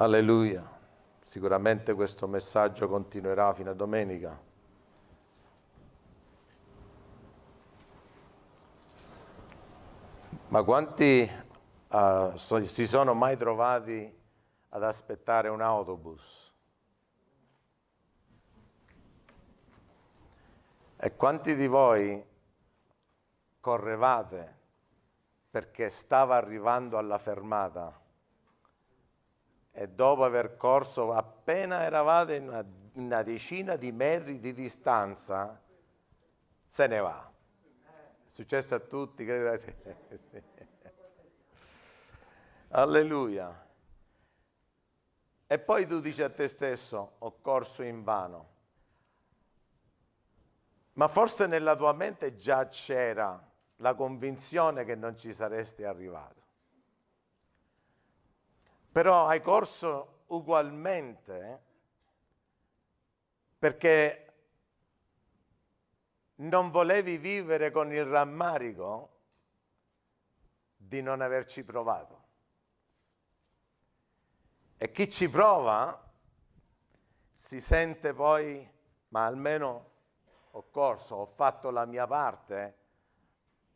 Alleluia. Sicuramente questo messaggio continuerà fino a domenica. Ma quanti uh, so, si sono mai trovati ad aspettare un autobus? E quanti di voi correvate perché stava arrivando alla fermata? e dopo aver corso appena eravate una, una decina di metri di distanza, se ne va. È successo a tutti, credo. Sì. Alleluia. E poi tu dici a te stesso, ho corso in vano. Ma forse nella tua mente già c'era la convinzione che non ci saresti arrivato però hai corso ugualmente perché non volevi vivere con il rammarico di non averci provato. E chi ci prova si sente poi, ma almeno ho corso, ho fatto la mia parte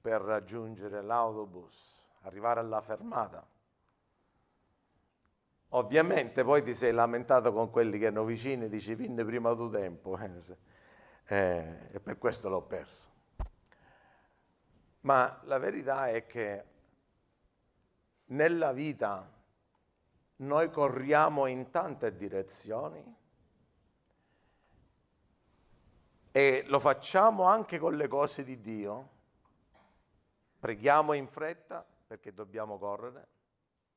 per raggiungere l'autobus, arrivare alla fermata. Ovviamente poi ti sei lamentato con quelli che erano vicini, dici vinne prima tu tempo, eh, eh, e per questo l'ho perso. Ma la verità è che nella vita noi corriamo in tante direzioni e lo facciamo anche con le cose di Dio. Preghiamo in fretta perché dobbiamo correre,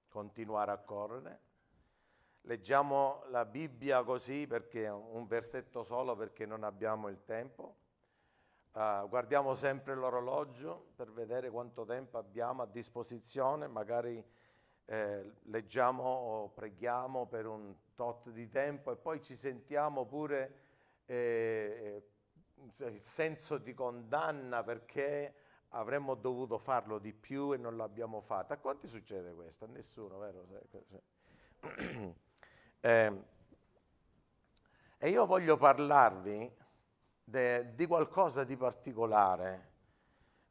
continuare a correre, Leggiamo la Bibbia così perché un versetto solo perché non abbiamo il tempo. Uh, guardiamo sempre l'orologio per vedere quanto tempo abbiamo a disposizione, magari eh, leggiamo o preghiamo per un tot di tempo e poi ci sentiamo pure eh, eh il senso di condanna perché avremmo dovuto farlo di più e non l'abbiamo fatto. A quanti succede questo? A nessuno, vero? Eh, e io voglio parlarvi de, di qualcosa di particolare.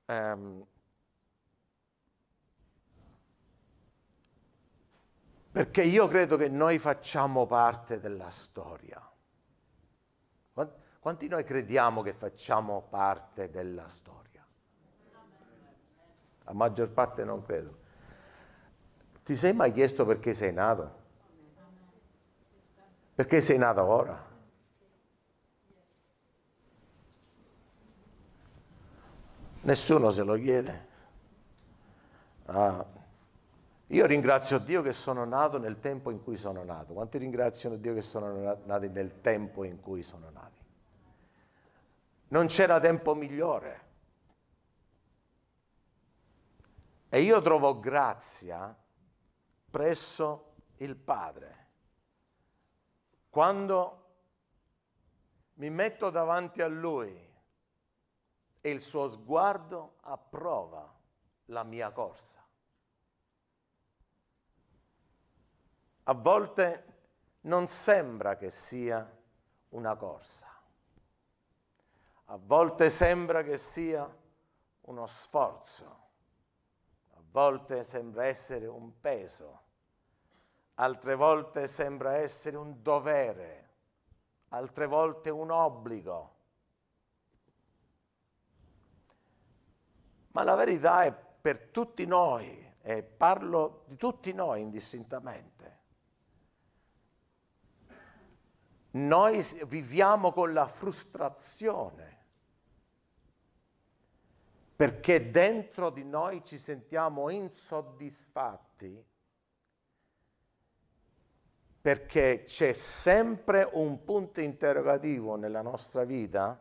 Ehm, perché io credo che noi facciamo parte della storia. Quanti noi crediamo che facciamo parte della storia? La maggior parte non credo. Ti sei mai chiesto perché sei nato? Perché sei nato ora? Nessuno se lo chiede. Ah. Io ringrazio Dio che sono nato nel tempo in cui sono nato. Quanti ringraziano Dio che sono nati nel tempo in cui sono nati? Non c'era tempo migliore. E io trovo grazia presso il Padre. Quando mi metto davanti a Lui e il suo sguardo approva la mia corsa. A volte non sembra che sia una corsa, a volte sembra che sia uno sforzo, a volte sembra essere un peso altre volte sembra essere un dovere, altre volte un obbligo. Ma la verità è per tutti noi, e parlo di tutti noi indistintamente. Noi viviamo con la frustrazione perché dentro di noi ci sentiamo insoddisfatti perché c'è sempre un punto interrogativo nella nostra vita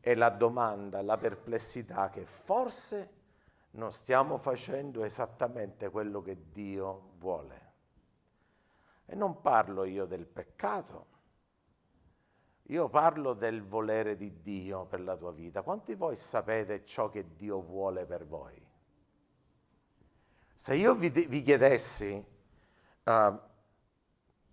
e la domanda, la perplessità che forse non stiamo facendo esattamente quello che Dio vuole. E non parlo io del peccato, io parlo del volere di Dio per la tua vita. Quanti di voi sapete ciò che Dio vuole per voi? Se io vi, vi chiedessi Uh,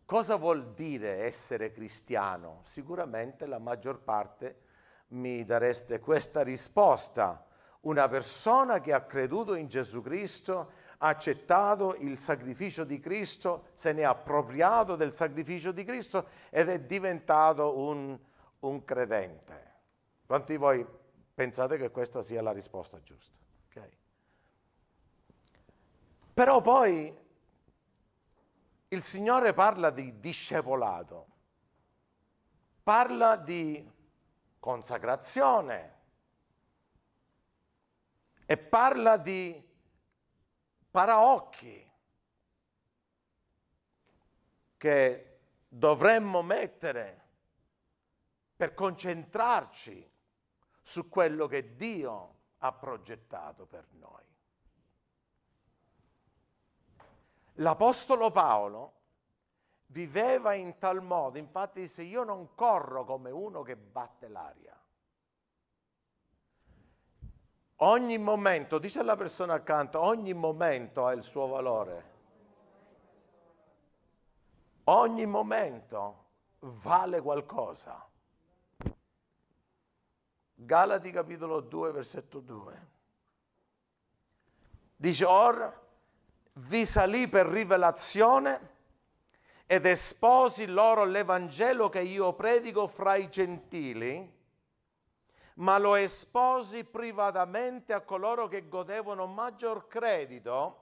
cosa vuol dire essere cristiano? Sicuramente la maggior parte mi dareste questa risposta. Una persona che ha creduto in Gesù Cristo, ha accettato il sacrificio di Cristo, se ne è appropriato del sacrificio di Cristo ed è diventato un, un credente. Quanti di voi pensate che questa sia la risposta giusta? Okay. Però poi il Signore parla di discepolato, parla di consacrazione e parla di paraocchi che dovremmo mettere per concentrarci su quello che Dio ha progettato per noi. L'Apostolo Paolo viveva in tal modo, infatti disse io non corro come uno che batte l'aria. Ogni momento, dice la persona accanto, ogni momento ha il suo valore. Ogni momento vale qualcosa. Galati capitolo 2 versetto 2. Dice or vi salì per rivelazione ed esposi loro l'Evangelo che io predico fra i gentili, ma lo esposi privatamente a coloro che godevano maggior credito,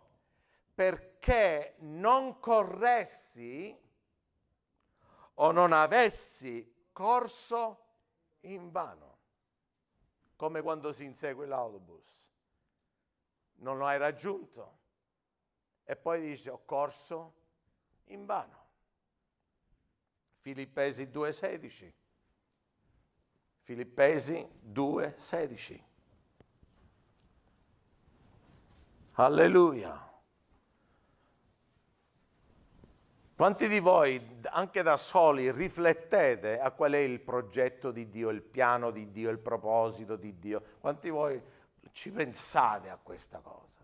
perché non corressi o non avessi corso in vano, come quando si insegue l'autobus. Non lo hai raggiunto e poi dice, ho corso in vano. Filippesi 2,16. Filippesi 2,16. Alleluia. Quanti di voi, anche da soli, riflettete a qual è il progetto di Dio, il piano di Dio, il proposito di Dio? Quanti di voi ci pensate a questa cosa?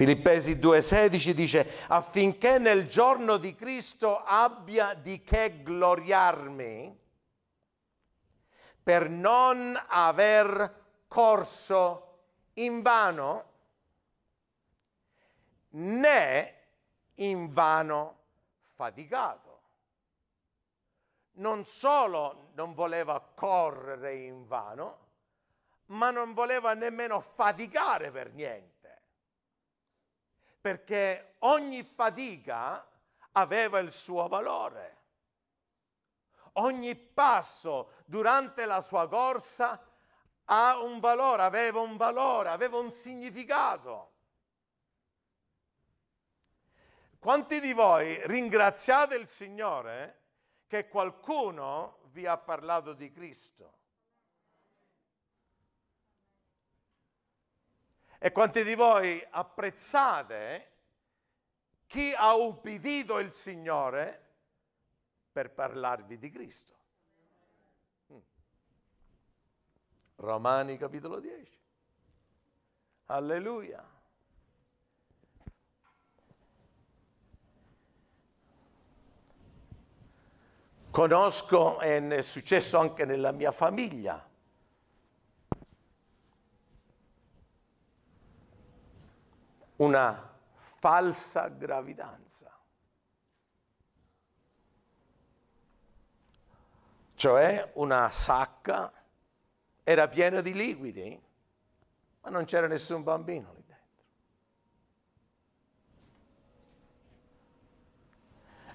Filippesi 2,16 dice affinché nel giorno di Cristo abbia di che gloriarmi per non aver corso in vano né in vano faticato. Non solo non voleva correre in vano, ma non voleva nemmeno faticare per niente perché ogni fatica aveva il suo valore. Ogni passo durante la sua corsa ha un valore, aveva un valore, aveva un significato. Quanti di voi ringraziate il Signore che qualcuno vi ha parlato di Cristo? E quanti di voi apprezzate chi ha ubbidito il Signore per parlarvi di Cristo? Mm. Romani capitolo 10. Alleluia. Conosco, e è successo anche nella mia famiglia, una falsa gravidanza. Cioè una sacca era piena di liquidi, ma non c'era nessun bambino lì dentro.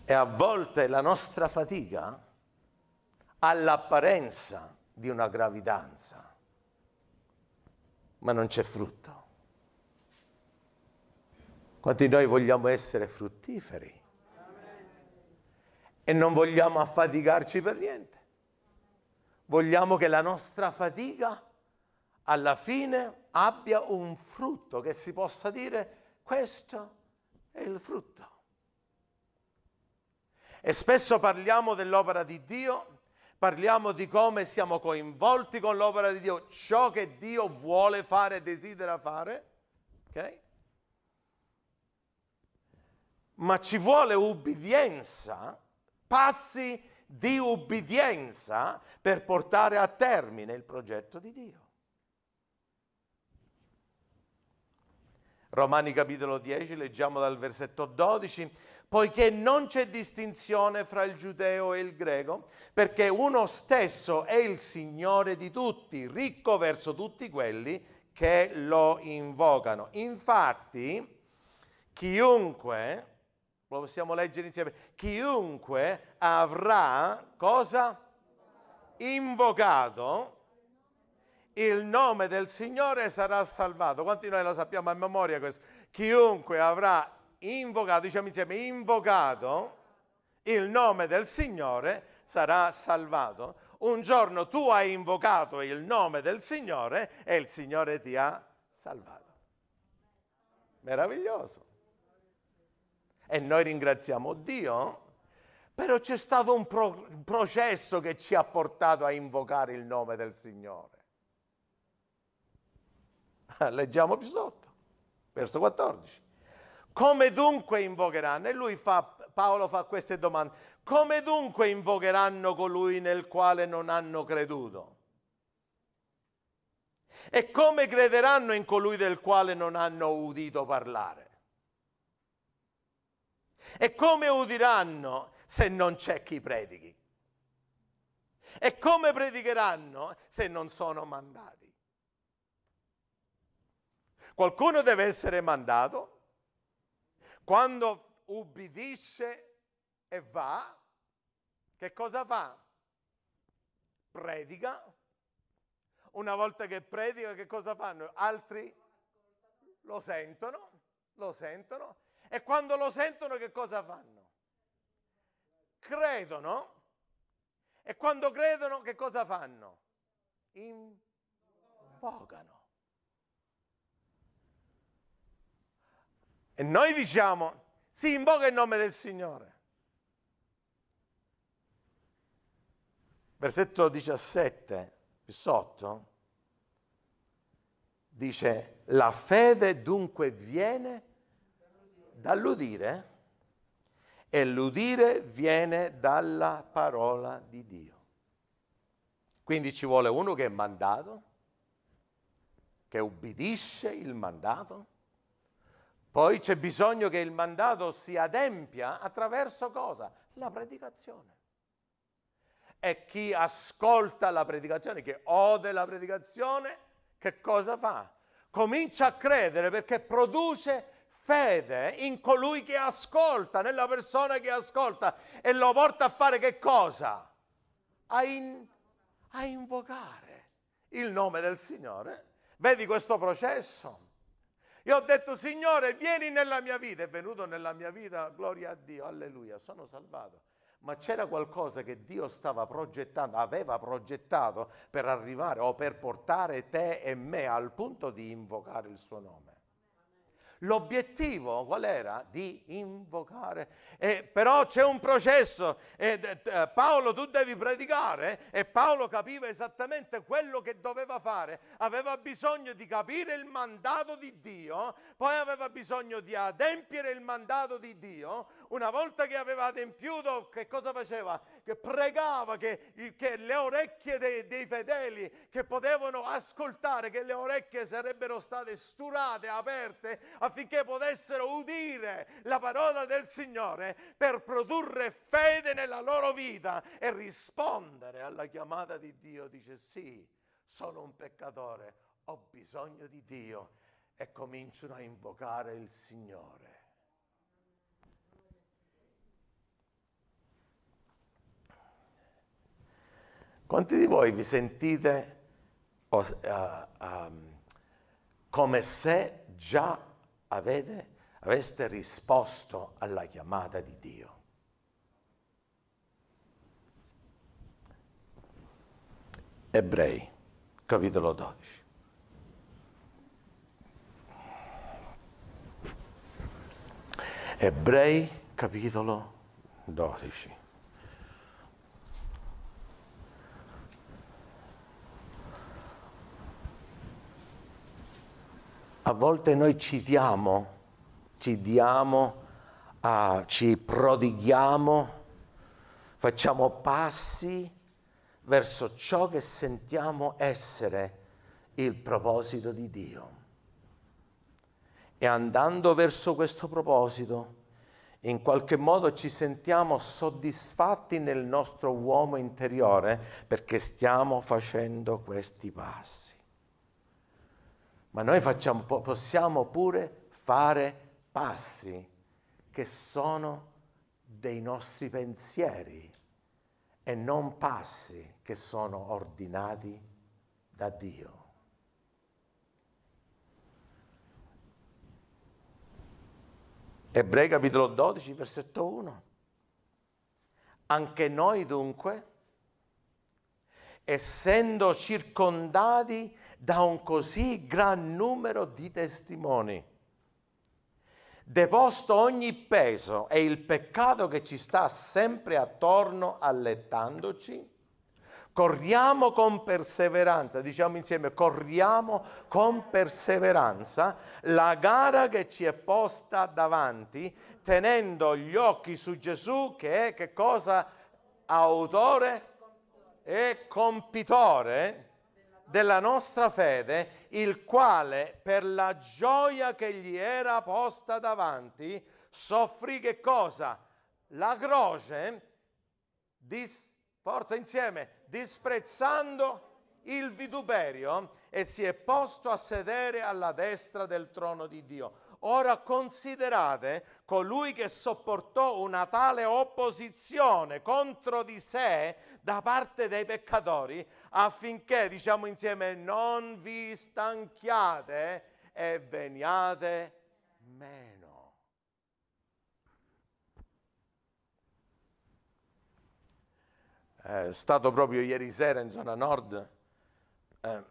E a volte la nostra fatica ha l'apparenza di una gravidanza, ma non c'è frutto. Quanti noi vogliamo essere fruttiferi e non vogliamo affaticarci per niente. Vogliamo che la nostra fatica alla fine abbia un frutto, che si possa dire questo è il frutto. E spesso parliamo dell'opera di Dio, parliamo di come siamo coinvolti con l'opera di Dio, ciò che Dio vuole fare, e desidera fare, ok? ma ci vuole ubbidienza, passi di ubbidienza per portare a termine il progetto di Dio. Romani capitolo 10, leggiamo dal versetto 12, poiché non c'è distinzione fra il giudeo e il greco, perché uno stesso è il Signore di tutti, ricco verso tutti quelli che lo invocano. Infatti, chiunque lo possiamo leggere insieme. Chiunque avrà cosa? Invocato il nome del Signore sarà salvato. Quanti noi lo sappiamo a memoria questo? Chiunque avrà invocato, diciamo insieme, invocato il nome del Signore sarà salvato. Un giorno tu hai invocato il nome del Signore e il Signore ti ha salvato. Meraviglioso. E noi ringraziamo Dio, però c'è stato un pro- processo che ci ha portato a invocare il nome del Signore. Ah, leggiamo più sotto, verso 14. Come dunque invocheranno? E lui fa, Paolo fa queste domande. Come dunque invocheranno colui nel quale non hanno creduto? E come crederanno in colui del quale non hanno udito parlare? E come udiranno se non c'è chi predichi? E come predicheranno se non sono mandati? Qualcuno deve essere mandato. Quando ubbidisce e va, che cosa fa? Predica. Una volta che predica, che cosa fanno? Altri lo sentono, lo sentono e quando lo sentono che cosa fanno? Credono. E quando credono che cosa fanno? Invocano. E noi diciamo, si invoca il nome del Signore. Versetto 17, più sotto, dice, la fede dunque viene dall'udire e l'udire viene dalla parola di Dio. Quindi ci vuole uno che è mandato, che ubbidisce il mandato, poi c'è bisogno che il mandato si adempia attraverso cosa? La predicazione. E chi ascolta la predicazione, che ode la predicazione, che cosa fa? Comincia a credere perché produce fede in colui che ascolta, nella persona che ascolta e lo porta a fare che cosa? A, in, a invocare il nome del Signore. Vedi questo processo? Io ho detto, Signore, vieni nella mia vita. È venuto nella mia vita, gloria a Dio, alleluia, sono salvato. Ma c'era qualcosa che Dio stava progettando, aveva progettato per arrivare o per portare te e me al punto di invocare il suo nome. L'obiettivo qual era? Di invocare. Eh, però c'è un processo. Eh, eh, Paolo, tu devi predicare e Paolo capiva esattamente quello che doveva fare. Aveva bisogno di capire il mandato di Dio, poi aveva bisogno di adempiere il mandato di Dio. Una volta che aveva adempiuto, che cosa faceva? Che pregava che, che le orecchie dei, dei fedeli che potevano ascoltare, che le orecchie sarebbero state sturate, aperte affinché potessero udire la parola del Signore per produrre fede nella loro vita e rispondere alla chiamata di Dio. Dice sì, sono un peccatore, ho bisogno di Dio e cominciano a invocare il Signore. Quanti di voi vi sentite oh, uh, come se già avete, aveste risposto alla chiamata di Dio. Ebrei, capitolo 12. Ebrei, capitolo 12. A volte noi ci diamo, ci diamo, ah, ci prodighiamo, facciamo passi verso ciò che sentiamo essere il proposito di Dio. E andando verso questo proposito, in qualche modo ci sentiamo soddisfatti nel nostro uomo interiore perché stiamo facendo questi passi ma noi facciamo, possiamo pure fare passi che sono dei nostri pensieri e non passi che sono ordinati da Dio. Ebrei capitolo 12, versetto 1. Anche noi dunque, essendo circondati da un così gran numero di testimoni. Deposto ogni peso e il peccato che ci sta sempre attorno allettandoci, corriamo con perseveranza, diciamo insieme, corriamo con perseveranza la gara che ci è posta davanti, tenendo gli occhi su Gesù che è che cosa? Autore e compitore della nostra fede, il quale per la gioia che gli era posta davanti soffrì che cosa? La croce, dis, forza insieme, disprezzando il vituperio e si è posto a sedere alla destra del trono di Dio. Ora considerate colui che sopportò una tale opposizione contro di sé da parte dei peccatori affinché, diciamo insieme, non vi stanchiate e veniate meno. È stato proprio ieri sera in zona nord, eh,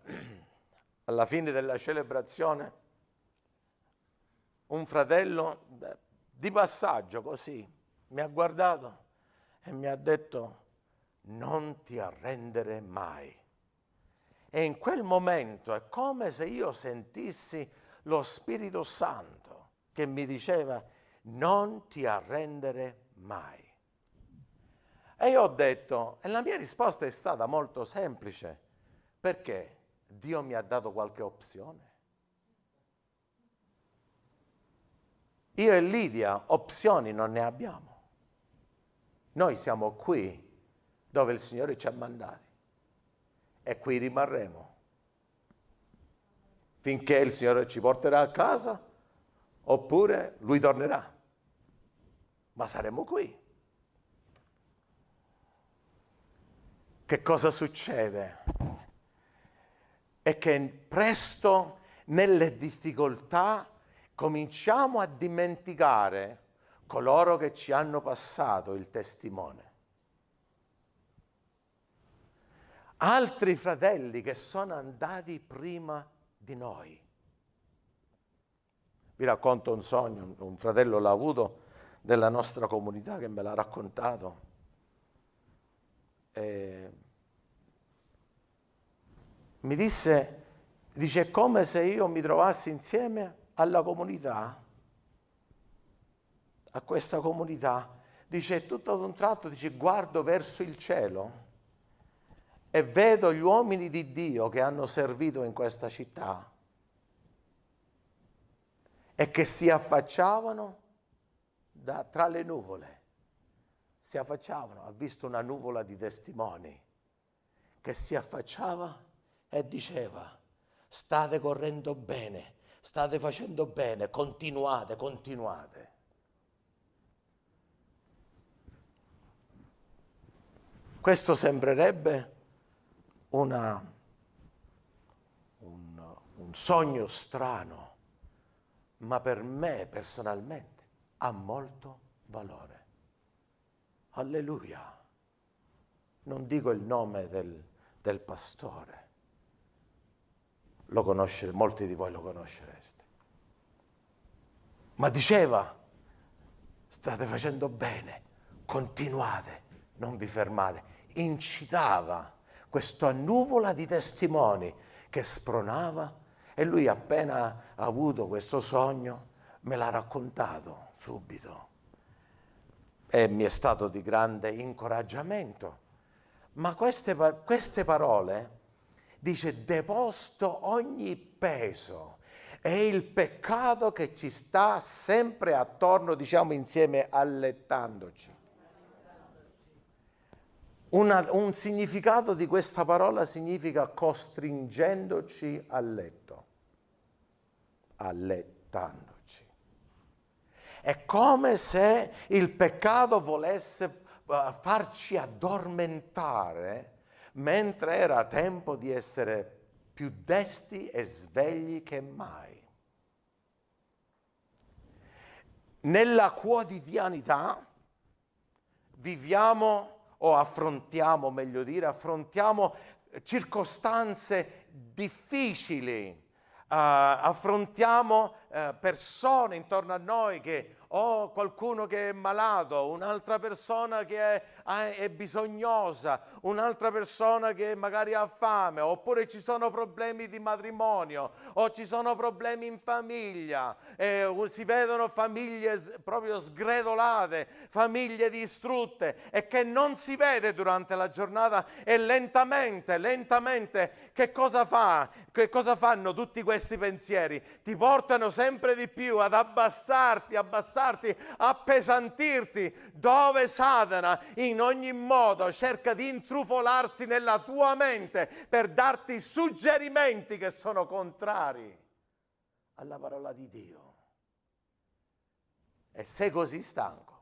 alla fine della celebrazione un fratello di passaggio così mi ha guardato e mi ha detto non ti arrendere mai. E in quel momento è come se io sentissi lo Spirito Santo che mi diceva non ti arrendere mai. E io ho detto, e la mia risposta è stata molto semplice, perché Dio mi ha dato qualche opzione. Io e Lidia opzioni non ne abbiamo. Noi siamo qui dove il Signore ci ha mandati e qui rimarremo finché il Signore ci porterà a casa oppure Lui tornerà. Ma saremo qui. Che cosa succede? È che presto nelle difficoltà cominciamo a dimenticare coloro che ci hanno passato il testimone. Altri fratelli che sono andati prima di noi. Vi racconto un sogno, un fratello l'ha avuto della nostra comunità che me l'ha raccontato. E mi disse, dice, è come se io mi trovassi insieme alla comunità, a questa comunità, dice tutto ad un tratto, dice guardo verso il cielo e vedo gli uomini di Dio che hanno servito in questa città e che si affacciavano da, tra le nuvole. Si affacciavano, ha visto una nuvola di testimoni che si affacciava e diceva state correndo bene, State facendo bene, continuate, continuate. Questo sembrerebbe una, un, un sogno strano, ma per me personalmente ha molto valore. Alleluia. Non dico il nome del, del pastore, lo conoscere, molti di voi lo conoscereste. Ma diceva, state facendo bene, continuate, non vi fermate. Incitava questa nuvola di testimoni che spronava e lui appena ha avuto questo sogno me l'ha raccontato subito e mi è stato di grande incoraggiamento. Ma queste, queste parole dice deposto ogni peso È il peccato che ci sta sempre attorno, diciamo insieme, allettandoci. Una, un significato di questa parola significa costringendoci a letto, allettandoci. È come se il peccato volesse eh, farci addormentare mentre era tempo di essere più desti e svegli che mai. Nella quotidianità viviamo o affrontiamo, meglio dire, affrontiamo circostanze difficili, uh, affrontiamo uh, persone intorno a noi che o qualcuno che è malato, un'altra persona che è, è bisognosa, un'altra persona che magari ha fame, oppure ci sono problemi di matrimonio, o ci sono problemi in famiglia, eh, si vedono famiglie proprio sgredolate, famiglie distrutte e che non si vede durante la giornata e lentamente, lentamente che cosa fa? Che cosa fanno tutti questi pensieri? Ti portano sempre di più ad abbassarti, abbassarti schiacciarti, appesantirti, dove Satana in ogni modo cerca di intrufolarsi nella tua mente per darti suggerimenti che sono contrari alla parola di Dio. E sei così stanco.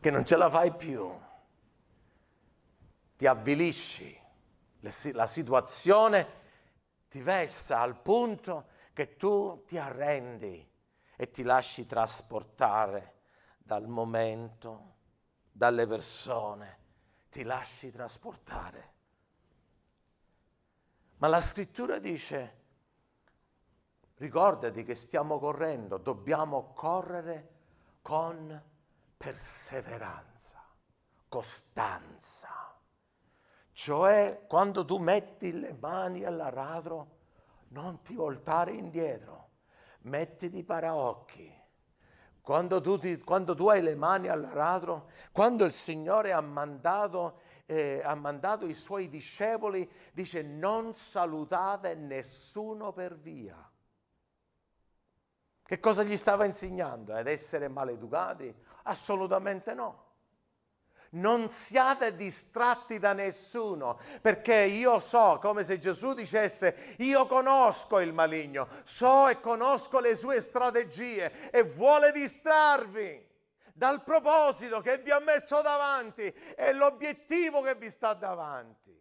Che non ce la fai più, ti avvilisci, la situazione è ti vesta al punto che tu ti arrendi e ti lasci trasportare dal momento, dalle persone, ti lasci trasportare. Ma la scrittura dice, ricordati che stiamo correndo, dobbiamo correre con perseveranza, costanza. Cioè, quando tu metti le mani all'aratro, non ti voltare indietro, mettiti paraocchi. Quando tu, ti, quando tu hai le mani all'aratro, quando il Signore ha mandato, eh, ha mandato i suoi discepoli, dice non salutate nessuno per via. Che cosa gli stava insegnando? Ad essere maleducati? Assolutamente no. Non siate distratti da nessuno, perché io so, come se Gesù dicesse, io conosco il maligno, so e conosco le sue strategie e vuole distrarvi dal proposito che vi ha messo davanti e l'obiettivo che vi sta davanti.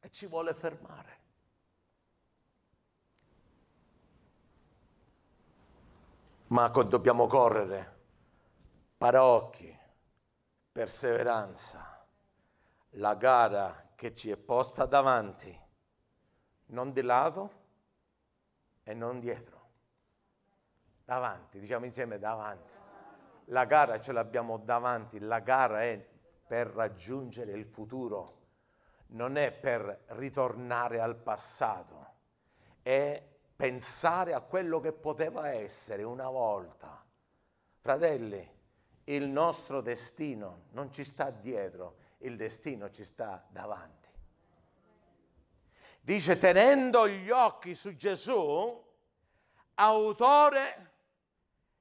E ci vuole fermare. Ma dobbiamo correre Paraocchi, perseveranza, la gara che ci è posta davanti, non di lato e non dietro. Davanti, diciamo insieme davanti. La gara ce l'abbiamo davanti, la gara è per raggiungere il futuro, non è per ritornare al passato, è pensare a quello che poteva essere una volta. Fratelli, il nostro destino non ci sta dietro, il destino ci sta davanti. Dice tenendo gli occhi su Gesù, autore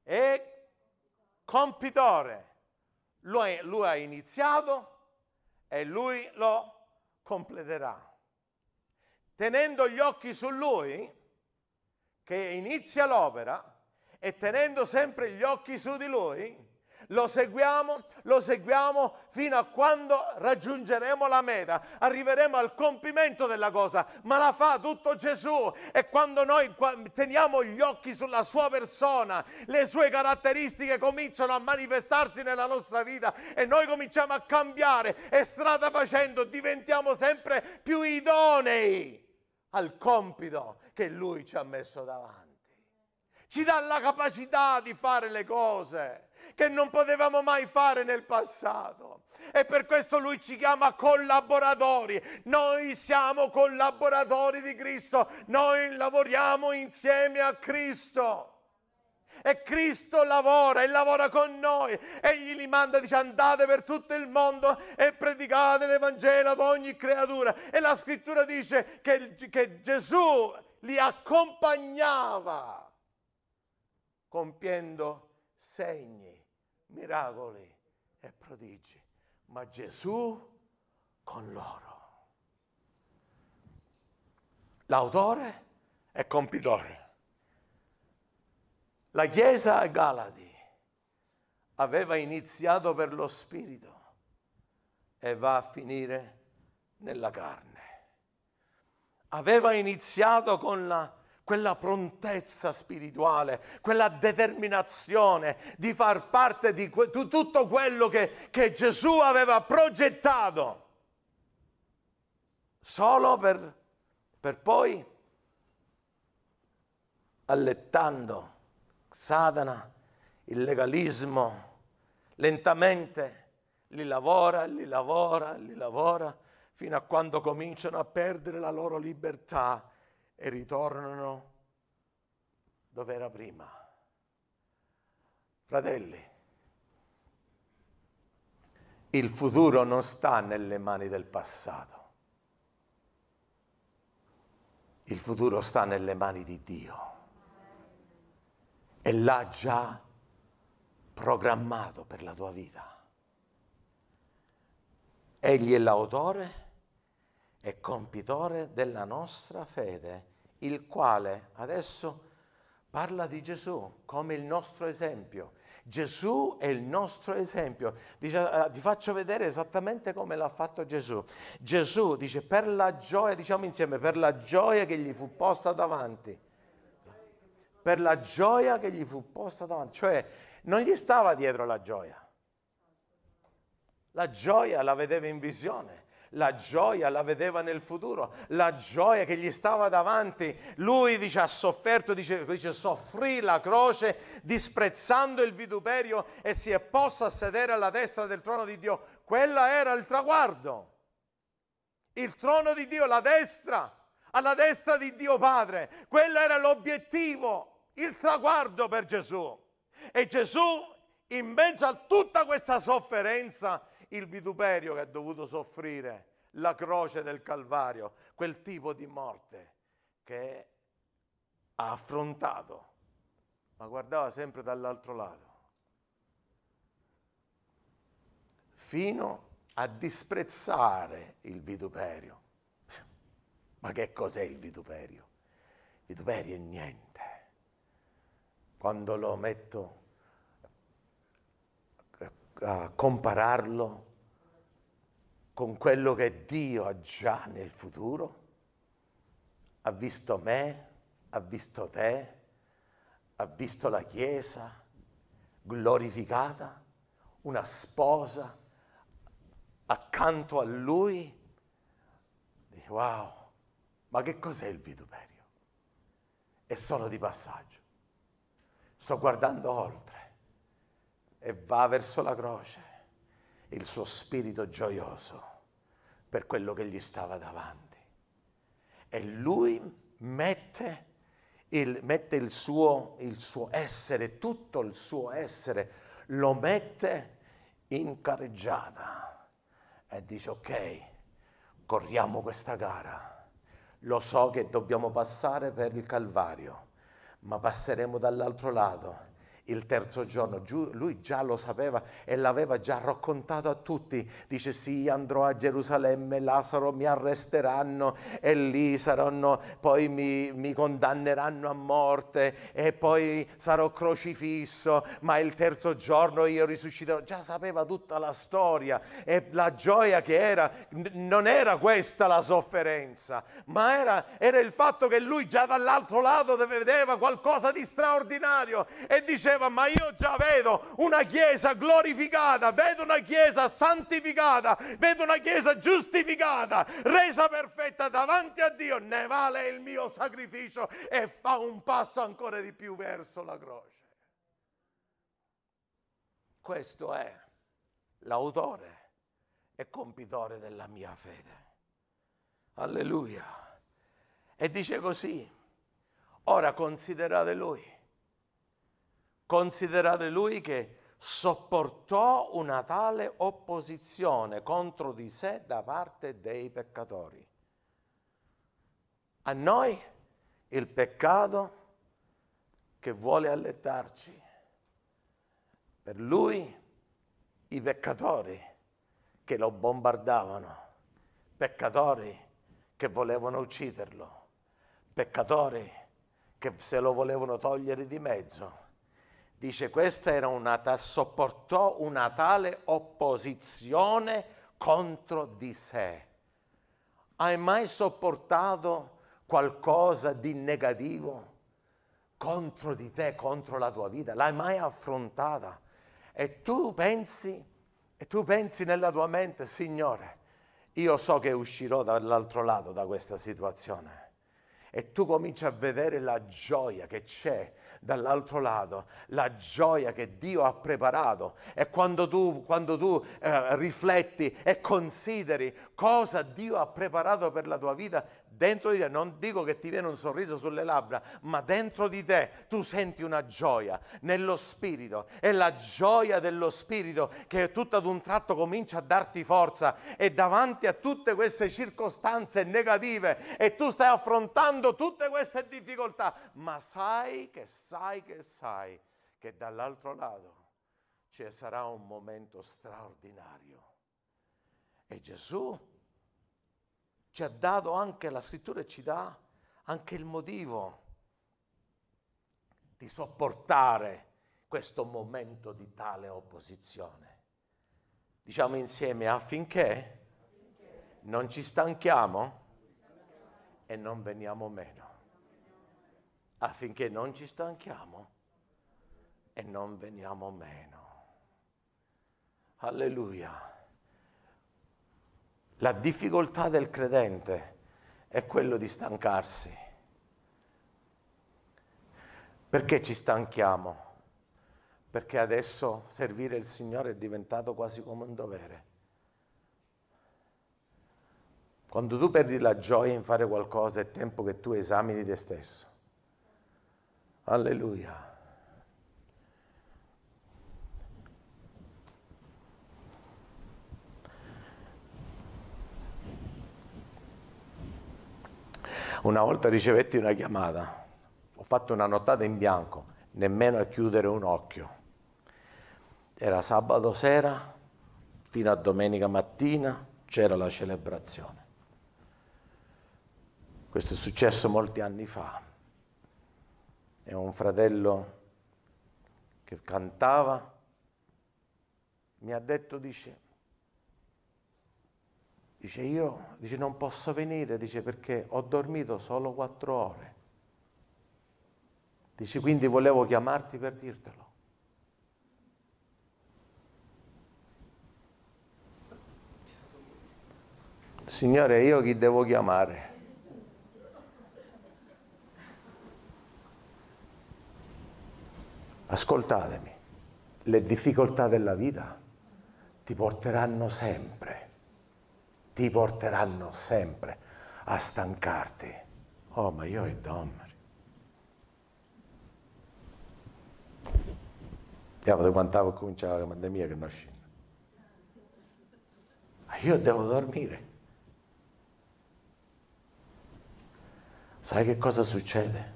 e compitore. Lui, lui ha iniziato e lui lo completerà. Tenendo gli occhi su lui, che inizia l'opera, e tenendo sempre gli occhi su di lui, lo seguiamo, lo seguiamo fino a quando raggiungeremo la meta, arriveremo al compimento della cosa, ma la fa tutto Gesù e quando noi teniamo gli occhi sulla sua persona, le sue caratteristiche cominciano a manifestarsi nella nostra vita e noi cominciamo a cambiare e strada facendo diventiamo sempre più idonei al compito che lui ci ha messo davanti. Ci dà la capacità di fare le cose che non potevamo mai fare nel passato. E per questo lui ci chiama collaboratori. Noi siamo collaboratori di Cristo, noi lavoriamo insieme a Cristo. E Cristo lavora e lavora con noi. Egli li manda, dice andate per tutto il mondo e predicate l'Evangelo ad ogni creatura. E la scrittura dice che, che Gesù li accompagnava compiendo segni, miracoli e prodigi, ma Gesù con loro. L'autore e compitore. La Chiesa a Galati aveva iniziato per lo Spirito e va a finire nella carne. Aveva iniziato con la quella prontezza spirituale, quella determinazione di far parte di que- tutto quello che, che Gesù aveva progettato, solo per, per poi, allettando Satana, il legalismo, lentamente li lavora, li lavora, li lavora, fino a quando cominciano a perdere la loro libertà e ritornano dove era prima. Fratelli, il futuro non sta nelle mani del passato. Il futuro sta nelle mani di Dio. E l'ha già programmato per la tua vita. Egli è l'autore e compitore della nostra fede, il quale adesso parla di Gesù come il nostro esempio. Gesù è il nostro esempio. Dice, ah, ti faccio vedere esattamente come l'ha fatto Gesù. Gesù dice per la gioia, diciamo insieme, per la gioia che gli fu posta davanti. Per la gioia che gli fu posta davanti. Cioè non gli stava dietro la gioia. La gioia la vedeva in visione la gioia la vedeva nel futuro, la gioia che gli stava davanti. Lui dice, ha sofferto, dice, dice soffrì la croce disprezzando il vituperio e si è posto a sedere alla destra del trono di Dio. Quella era il traguardo. Il trono di Dio, la destra, alla destra di Dio Padre. Quello era l'obiettivo, il traguardo per Gesù. E Gesù, in mezzo a tutta questa sofferenza, il vituperio che ha dovuto soffrire, la croce del Calvario, quel tipo di morte che ha affrontato, ma guardava sempre dall'altro lato, fino a disprezzare il vituperio. Ma che cos'è il vituperio? Il vituperio è niente. Quando lo metto uh, compararlo con quello che Dio ha già nel futuro? Ha visto me, ha visto te, ha visto la Chiesa glorificata, una sposa accanto a lui. Dice, wow, ma che cos'è il vituperio? È solo di passaggio. Sto guardando oltre e va verso la croce, il suo spirito gioioso per quello che gli stava davanti. E lui mette il, mette il suo, il suo essere, tutto il suo essere, lo mette in carreggiata e dice ok, corriamo questa gara, lo so che dobbiamo passare per il Calvario, ma passeremo dall'altro lato il terzo giorno lui già lo sapeva e l'aveva già raccontato a tutti. Dice sì, andrò a Gerusalemme, Lazaro mi arresteranno e lì saranno, poi mi, mi condanneranno a morte e poi sarò crocifisso, ma il terzo giorno io risusciterò. Già sapeva tutta la storia e la gioia che era, non era questa la sofferenza, ma era, era il fatto che lui già dall'altro lato vedeva qualcosa di straordinario e diceva diceva, ma io già vedo una chiesa glorificata, vedo una chiesa santificata, vedo una chiesa giustificata, resa perfetta davanti a Dio, ne vale il mio sacrificio e fa un passo ancora di più verso la croce. Questo è l'autore e compitore della mia fede. Alleluia. E dice così, ora considerate lui Considerate lui che sopportò una tale opposizione contro di sé da parte dei peccatori. A noi il peccato che vuole allettarci, per lui i peccatori che lo bombardavano, peccatori che volevano ucciderlo, peccatori che se lo volevano togliere di mezzo Dice questa era una ta- sopportò una tale opposizione contro di sé. Hai mai sopportato qualcosa di negativo contro di te, contro la tua vita? L'hai mai affrontata? E tu pensi, e tu pensi nella tua mente, Signore, io so che uscirò dall'altro lato da questa situazione. E tu cominci a vedere la gioia che c'è dall'altro lato la gioia che Dio ha preparato e quando tu, quando tu eh, rifletti e consideri cosa Dio ha preparato per la tua vita, dentro di te, non dico che ti viene un sorriso sulle labbra, ma dentro di te tu senti una gioia nello spirito. È la gioia dello spirito che tutto ad un tratto comincia a darti forza e davanti a tutte queste circostanze negative e tu stai affrontando tutte queste difficoltà, ma sai che sai che sai che dall'altro lato ci sarà un momento straordinario. E Gesù ci ha dato anche la scrittura e ci dà anche il motivo di sopportare questo momento di tale opposizione. Diciamo insieme affinché non ci stanchiamo e non veniamo meno. Affinché non ci stanchiamo e non veniamo meno. Alleluia. La difficoltà del credente è quello di stancarsi. Perché ci stanchiamo? Perché adesso servire il Signore è diventato quasi come un dovere. Quando tu perdi la gioia in fare qualcosa è tempo che tu esamini te stesso. Alleluia. Una volta ricevetti una chiamata, ho fatto una nottata in bianco, nemmeno a chiudere un occhio. Era sabato sera, fino a domenica mattina c'era la celebrazione. Questo è successo molti anni fa. E un fratello che cantava, mi ha detto, dice, Dice io, dice non posso venire, dice perché ho dormito solo quattro ore. Dice quindi volevo chiamarti per dirtelo. Signore, io chi devo chiamare? Ascoltatemi, le difficoltà della vita ti porteranno sempre ti porteranno sempre a stancarti. Oh, ma io e Dommer. Andiamo da quando cominciava la pandemia che non scendo. Io devo dormire. Sai che cosa succede?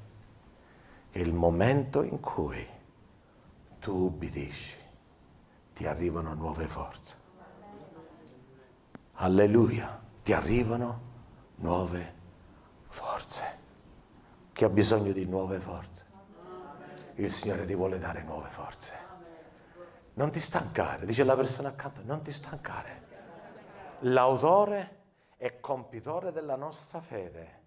Che il momento in cui tu ubbidisci, ti arrivano nuove forze. Alleluia, ti arrivano nuove forze. Chi ha bisogno di nuove forze? Il Signore ti vuole dare nuove forze. Non ti stancare, dice la persona accanto, non ti stancare. L'autore e compitore della nostra fede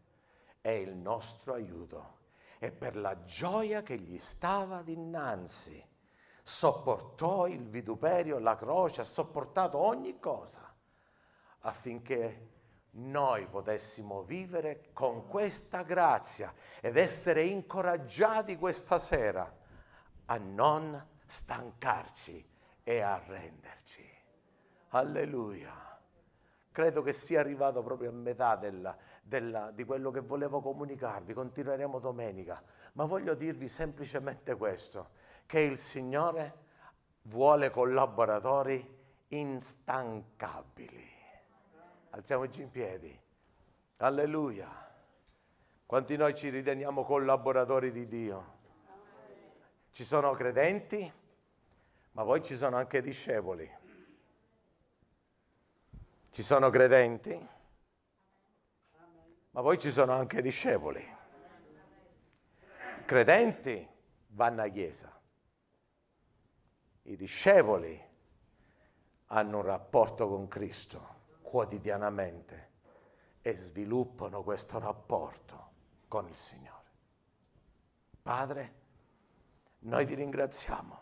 è il nostro aiuto e per la gioia che gli stava dinanzi sopportò il vituperio, la croce, ha sopportato ogni cosa affinché noi potessimo vivere con questa grazia ed essere incoraggiati questa sera a non stancarci e a renderci. Alleluia. Credo che sia arrivato proprio a metà della, della, di quello che volevo comunicarvi. Continueremo domenica. Ma voglio dirvi semplicemente questo, che il Signore vuole collaboratori instancabili Alziamoci in piedi. Alleluia. Quanti noi ci riteniamo collaboratori di Dio? Ci sono credenti, ma poi ci sono anche discepoli. Ci sono credenti, ma poi ci sono anche discepoli. Credenti vanno a chiesa. I discepoli hanno un rapporto con Cristo quotidianamente e sviluppano questo rapporto con il Signore. Padre, noi ti ringraziamo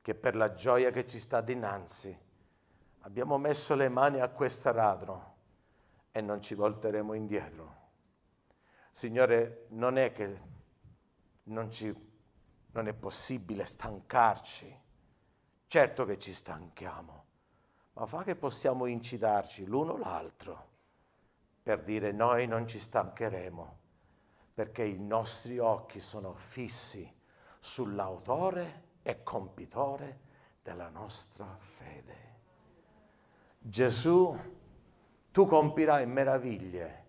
che per la gioia che ci sta dinanzi abbiamo messo le mani a questo radro e non ci volteremo indietro. Signore, non è che non, ci, non è possibile stancarci, certo che ci stanchiamo, ma fa che possiamo incitarci l'uno l'altro per dire noi non ci stancheremo, perché i nostri occhi sono fissi sull'autore e compitore della nostra fede. Gesù, tu compirai meraviglie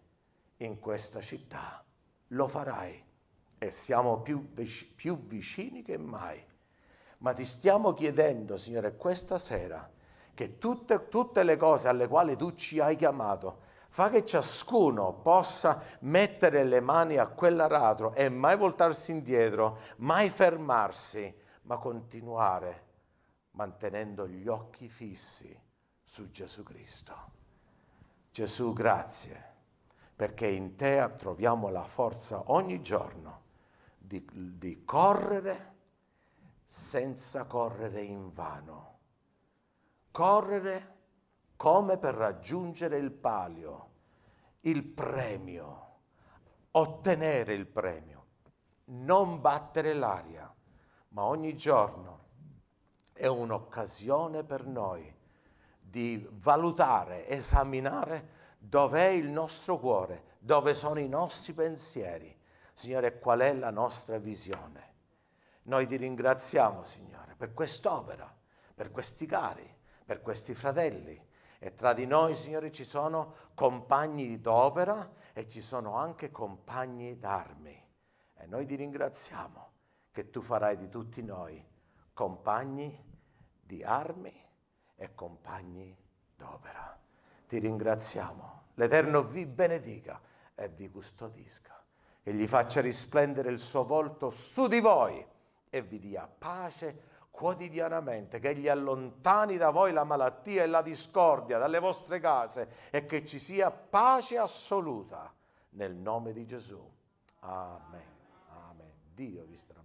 in questa città, lo farai e siamo più, più vicini che mai. Ma ti stiamo chiedendo, Signore, questa sera, che tutte, tutte le cose alle quali tu ci hai chiamato, fa che ciascuno possa mettere le mani a quell'aratro e mai voltarsi indietro, mai fermarsi, ma continuare mantenendo gli occhi fissi su Gesù Cristo. Gesù, grazie, perché in te troviamo la forza ogni giorno di, di correre senza correre in vano correre come per raggiungere il palio, il premio, ottenere il premio, non battere l'aria, ma ogni giorno è un'occasione per noi di valutare, esaminare dov'è il nostro cuore, dove sono i nostri pensieri, Signore, qual è la nostra visione. Noi ti ringraziamo, Signore, per quest'opera, per questi cari per questi fratelli. E tra di noi, Signore, ci sono compagni d'opera e ci sono anche compagni d'armi. E noi ti ringraziamo che tu farai di tutti noi compagni di armi e compagni d'opera. Ti ringraziamo. L'Eterno vi benedica e vi custodisca. Che gli faccia risplendere il suo volto su di voi e vi dia pace quotidianamente, che gli allontani da voi la malattia e la discordia dalle vostre case e che ci sia pace assoluta nel nome di Gesù. Amen. Amen. Dio vi strappa.